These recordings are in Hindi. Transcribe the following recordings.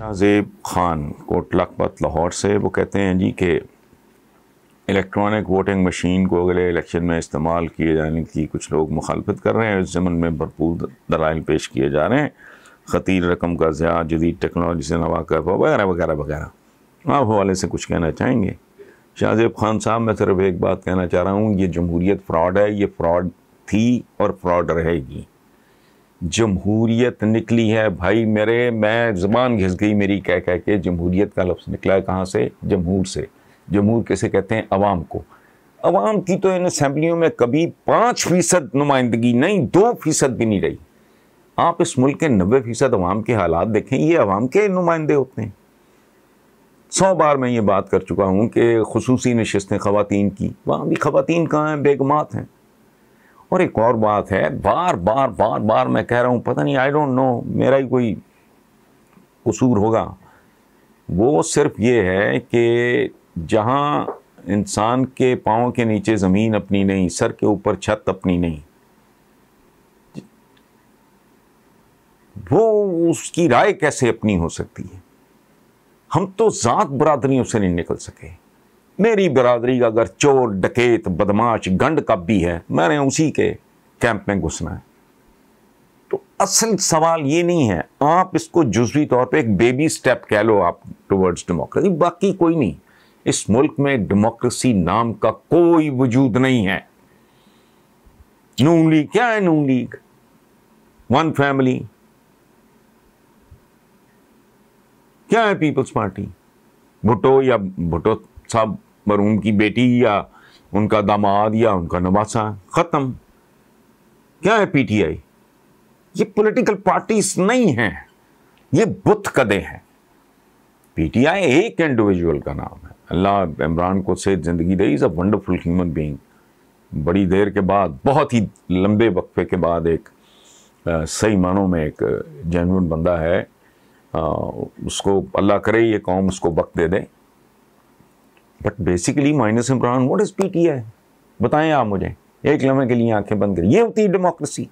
शाहजेब खान कोट लखपत लाहौर से वो कहते हैं जी कि इलेक्ट्रॉनिक वोटिंग मशीन को अगले इलेक्शन में इस्तेमाल किए जाने की कुछ लोग मुखालफत कर रहे हैं इस जमन में भरपूर दलाइल पेश किए जा रहे हैं ख़तीर रकम का ज़्यादा जदीद टेक्नोलॉजी से नवाकफ वगैरह वगैरह वगैरह आप हवाले से कुछ कहना चाहेंगे शाहजेब खान साहब मैं सिर्फ एक बात कहना चाह रहा हूँ ये जमहूरियत फ्रॉड है ये फ्रॉड थी और फ्रॉड रहेगी जमहूरियत निकली है भाई मेरे मैं ज़बान घिस गई मेरी कह कह के जमहूरियत का लफ्ज़ निकला है कहाँ से जमहूर से जमहूर कैसे कहते हैं आवाम को अवाम की तो इन असम्बलियों में कभी पाँच फ़ीसद नुमाइंदगी नहीं दो फ़ीसद भी नहीं रही आप इस मुल्क के नबे फ़ीसद अवाम के हालात देखें ये अवाम के नुमाइंदे होते हैं सौ बार मैं ये बात कर चुका हूँ कि खसूसी नशस्तें ख़वान की वहाँ भी ख़वान कहाँ हैं बेगमात हैं और एक और बात है बार बार बार बार मैं कह रहा हूँ पता नहीं आई डोंट नो मेरा ही कोई कसूर होगा वो सिर्फ ये है कि जहाँ इंसान के पाँव के नीचे ज़मीन अपनी नहीं सर के ऊपर छत अपनी नहीं वो उसकी राय कैसे अपनी हो सकती है हम तो ज़ात बरादरियों से नहीं निकल सके मेरी बिरादरी का अगर चोर डकेत बदमाश गंड कब भी है मैंने उसी के कैंप में घुसना है तो असल सवाल ये नहीं है आप इसको जुजवी तौर पे एक बेबी स्टेप कह लो आप टुवर्ड्स डेमोक्रेसी बाकी कोई नहीं इस मुल्क में डेमोक्रेसी नाम का कोई वजूद नहीं है नून लीग क्या है नून लीग वन फैमिली क्या है पीपल्स पार्टी भुटो या भुटो साहब मरहूम की बेटी या उनका दामाद या उनका नवासा ख़त्म क्या है पीटीआई ये पॉलिटिकल पार्टीज नहीं हैं ये बुत कदे हैं पीटीआई एक इंडिविजुअल का नाम है अल्लाह इमरान को सेहत ज़िंदगी दे is a wonderful human being बड़ी देर के बाद बहुत ही लंबे वक्फे के बाद एक आ, सही मानों में एक जैन बंदा है आ, उसको अल्लाह करे ये कौम उसको वक्त दे दें but basically minus Imran what is है बताएं आप मुझे एक लम्हे के लिए आंखें बंद करी ये होती है डेमोक्रेसी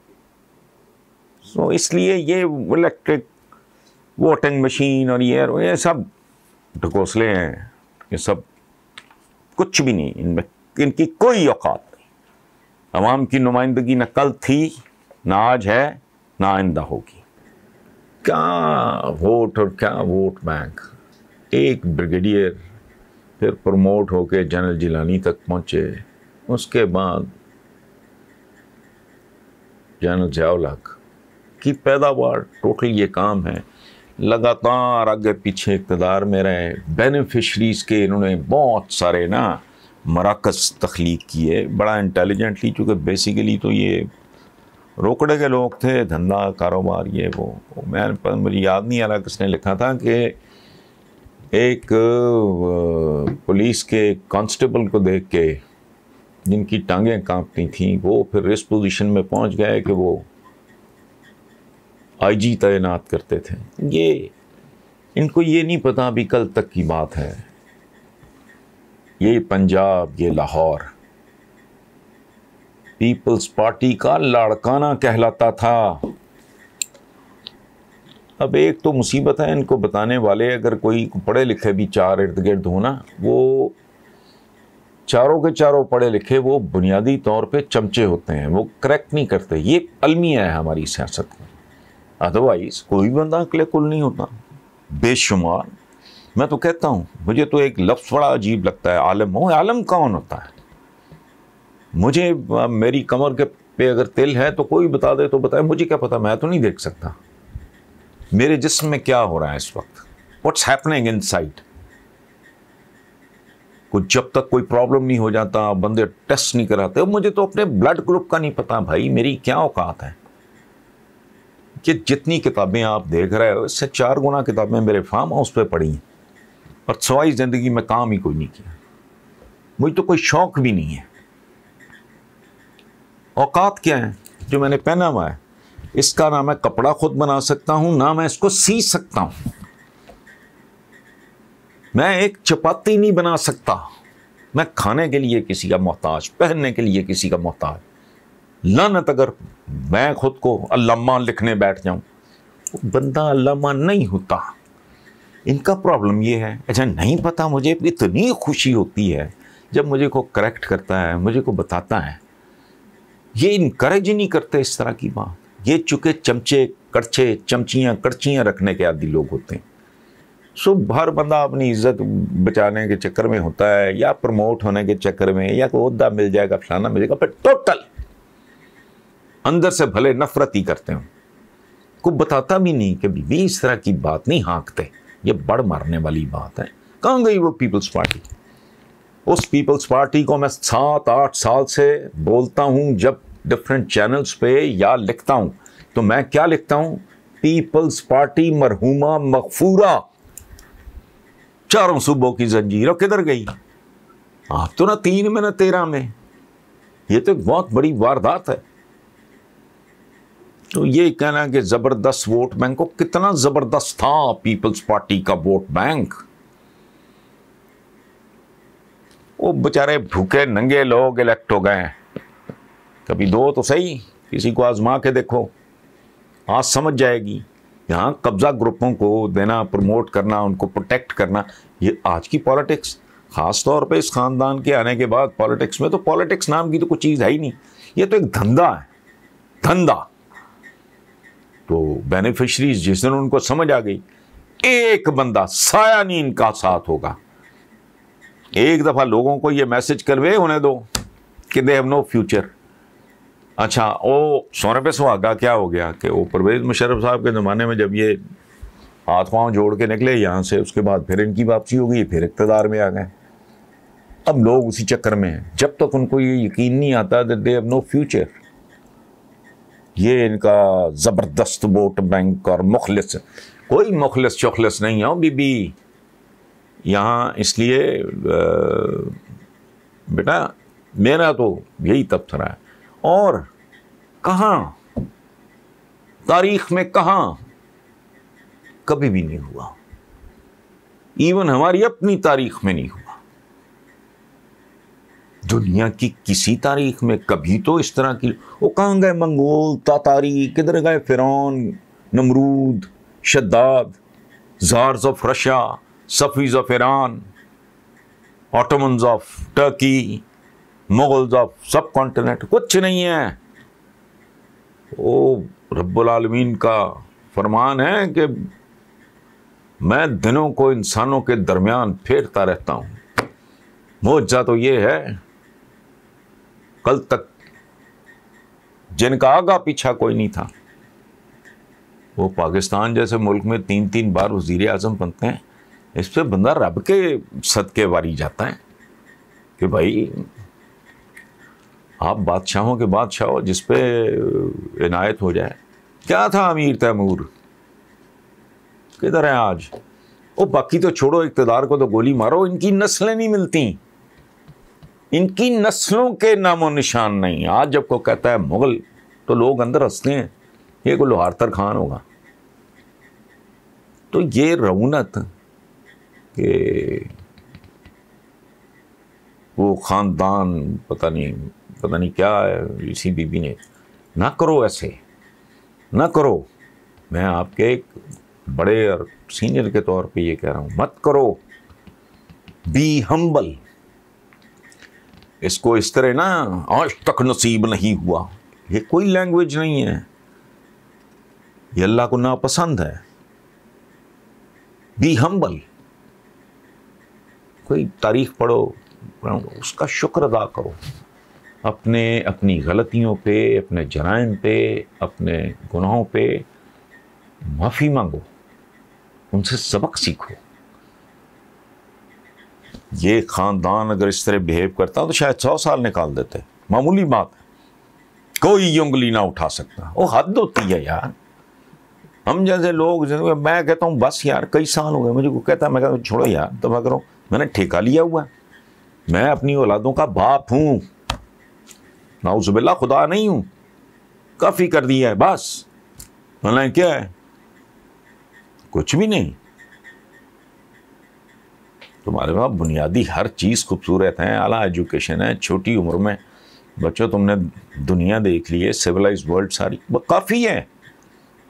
सो so, इसलिए ये इलेक्ट्रिक वोटिंग मशीन और ये और ये सब ढकोसले हैं ये सब कुछ भी नहीं इनमें इनकी कोई औकात नहीं आवाम की नुमाइंदगी न कल थी ना आज है ना आइंदा होगी क्या वोट और क्या वोट बैंक एक ब्रिगेडियर फिर प्रमोट होके जनरल जिलानी तक पहुँचे उसके बाद जनरल जयावलक की पैदावार टोटल ये काम है लगातार आगे पीछे इकतदार में रहे बेनिफिशरीज़ के इन्होंने बहुत सारे ना मराकस तख्लीक किए बड़ा इंटेलिजेंटली चूँकि बेसिकली तो ये रोकड़े के लोग थे धंधा कारोबार ये वो मैंने मुझे याद नहीं आ रहा किसने लिखा था कि एक पुलिस के कांस्टेबल को देख के जिनकी टांगें कांपती थीं वो फिर इस पोजीशन में पहुंच गए कि वो आईजी तैनात करते थे ये इनको ये नहीं पता अभी कल तक की बात है ये पंजाब ये लाहौर पीपल्स पार्टी का लाड़काना कहलाता था अब एक तो मुसीबत है इनको बताने वाले अगर कोई पढ़े लिखे भी चार इर्द गिर्द हो ना वो चारों के चारों पढ़े लिखे वो बुनियादी तौर पे चमचे होते हैं वो करेक्ट नहीं करते ये अलमिया है हमारी सियासत में अदरवाइज़ कोई बंदा अकले कुल नहीं होता बेशुमार मैं तो कहता हूँ मुझे तो एक लफ्स बड़ा अजीब लगता है आलम हो आलम कौन होता है मुझे मेरी कमर के पे अगर तिल है तो कोई बता दे तो बताए मुझे क्या पता मैं तो नहीं देख सकता मेरे जिस्म में क्या हो रहा है इस वक्त व्हाट्स हैपनिंग इन साइड को जब तक कोई प्रॉब्लम नहीं हो जाता बंदे टेस्ट नहीं कराते मुझे तो अपने ब्लड ग्रुप का नहीं पता भाई मेरी क्या औकात है कि जितनी किताबें आप देख रहे हो इससे चार गुना किताबें मेरे फार्म हाउस पर पढ़ी हैं पर सवाई ज़िंदगी में काम ही कोई नहीं किया मुझे तो कोई शौक भी नहीं है औकात क्या है जो मैंने पहना हुआ है इसका ना मैं कपड़ा खुद बना सकता हूं ना मैं इसको सी सकता हूं मैं एक चपाती नहीं बना सकता मैं खाने के लिए किसी का मोहताज पहनने के लिए किसी का मोहताज लानत अगर मैं खुद को अल्लामा लिखने बैठ जाऊं बंदा अल्लामा नहीं होता इनका प्रॉब्लम ये है अच्छा नहीं पता मुझे इतनी खुशी होती है जब मुझे को करेक्ट करता है मुझे को बताता है ये इनक्रेज ही नहीं करते इस तरह की बात ये चुके चमचे कड़छे चमचियाँ कड़छियाँ रखने के आदि लोग होते हैं सो हर बंदा अपनी इज्जत बचाने के चक्कर में होता है या प्रमोट होने के चक्कर में या कोई अहदा मिल जाएगा फलाना मिल जाएगा पर टोटल अंदर से भले नफरत ही करते हो को बताता भी नहीं कि बीवी इस तरह की बात नहीं हाँकते ये बड़ मारने वाली बात है कहाँ गई वो पीपल्स पार्टी उस पीपल्स पार्टी को मैं सात आठ साल से बोलता हूँ जब डिफरेंट चैनल्स पे या लिखता हूं तो मैं क्या लिखता हूं पीपल्स पार्टी मरहूमा मकफूरा चारों सूबों की जंजीर किधर गई आप तो ना तीन में ना तेरह में ये तो एक बहुत बड़ी वारदात है तो ये कहना कि ज़बरदस्त वोट बैंक को कितना ज़बरदस्त था पीपल्स पार्टी का वोट बैंक वो बेचारे भूखे नंगे लोग इलेक्ट हो गए हैं कभी दो तो सही किसी को आजमा के देखो आज समझ जाएगी यहाँ कब्जा ग्रुपों को देना प्रमोट करना उनको प्रोटेक्ट करना ये आज की पॉलिटिक्स ख़ास तौर पे इस ख़ानदान के आने के बाद पॉलिटिक्स में तो पॉलिटिक्स नाम की तो कोई चीज़ है ही नहीं ये तो एक धंधा है धंधा तो बेनिफिशरीज जिस दिन उनको समझ आ गई एक बंदा साया नहीं इनका साथ होगा एक दफ़ा लोगों को ये मैसेज करवे होने दो कि दे हैव नो फ्यूचर अच्छा वो सोने पे सुहागा क्या हो गया कि वो परवेज मुशरफ साहब के ज़माने में जब ये हाथ पाँव जोड़ के निकले यहाँ से उसके बाद फिर इनकी वापसी हो गई फिर इकतदार में आ गए अब लोग उसी चक्कर में हैं जब तक उनको ये यकीन नहीं आता that they have no future ये इनका ज़बरदस्त वोट बैंक और मुखलस कोई मुखलस चखलस नहीं है बीबी यहाँ इसलिए बेटा मेरा तो यही तबसरा है और कहाँ तारीख में कहाँ कभी भी नहीं हुआ इवन हमारी अपनी तारीख में नहीं हुआ दुनिया की किसी तारीख में कभी तो इस तरह की वो कहाँ गए मंगोल तातारी किधर गए फिरौन नमरूद शद्दाद czars of Russia Safavids of Iran Ottoman of Turkey Mughals of subcontinent कुछ नहीं है वो रबालमीन का फरमान है कि मैं दिनों को इंसानों के दरमियान फेरता रहता हूँ मोजा तो ये है कल तक जिनका आगा पीछा कोई नहीं था वो पाकिस्तान जैसे मुल्क में तीन तीन बार वजीर आजम बनते हैं इस पर बंदा रब के सदके वारी जाता है कि भाई आप बादशाहों के बादशाह हो जिस पे इनायत हो जाए क्या था अमीर तैमूर किधर है आज ओ बाकी तो छोड़ो इकतदार को तो गोली मारो इनकी नस्लें नहीं मिलती इनकी नस्लों के नामो निशान नहीं आज जब को कहता है मुगल तो लोग अंदर हंसते हैं ये को लोहारतर खान होगा तो ये रौनत के वो ख़ानदान पता नहीं पता नहीं क्या है इसी बीबी ने ना करो ऐसे ना करो मैं आपके एक बड़े और सीनियर के तौर पे ये कह रहा हूँ मत करो बी हम्बल इसको इस तरह ना आज तक नसीब नहीं हुआ ये कोई लैंग्वेज नहीं है ये अल्लाह को नापसंद है बी हम्बल कोई तारीख पढ़ो उसका शुक्र अदा करो अपने अपनी गलतियों पे अपने जराइम पे अपने गुनाहों पे माफ़ी मांगो उनसे सबक सीखो ये ख़ानदान अगर इस तरह बिहेव करता तो शायद सौ साल निकाल देते मामूली बात कोई उंगली ना उठा सकता वो हद होती है यार हम जैसे लोग जैसे मैं कहता हूँ बस यार कई साल हो गए मुझे को कहता मैं कहता छोड़ो यार तो मैं करो मैंने ठेका लिया हुआ मैं अपनी औलादों का बाप हूँ नाउजबिल्ला खुदा नहीं हूँ काफ़ी कर दिया है बस मैंने क्या है कुछ भी नहीं तुम्हारे पास बुनियादी हर चीज़ खूबसूरत है आला एजुकेशन है छोटी उम्र में बच्चों तुमने दुनिया देख ली है सिविलाइज वर्ल्ड सारी काफ़ी है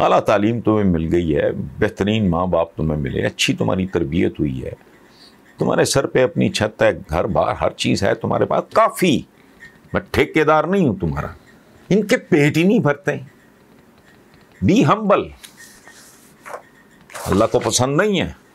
अला तालीम तुम्हें मिल गई है बेहतरीन माँ बाप तुम्हें मिले अच्छी तुम्हारी तरबियत हुई है तुम्हारे सर पे अपनी छत है घर बार हर चीज़ है तुम्हारे पास काफ़ी मैं ठेकेदार नहीं हूं तुम्हारा इनके पेट ही नहीं भरते बी हम्बल अल्लाह को पसंद नहीं है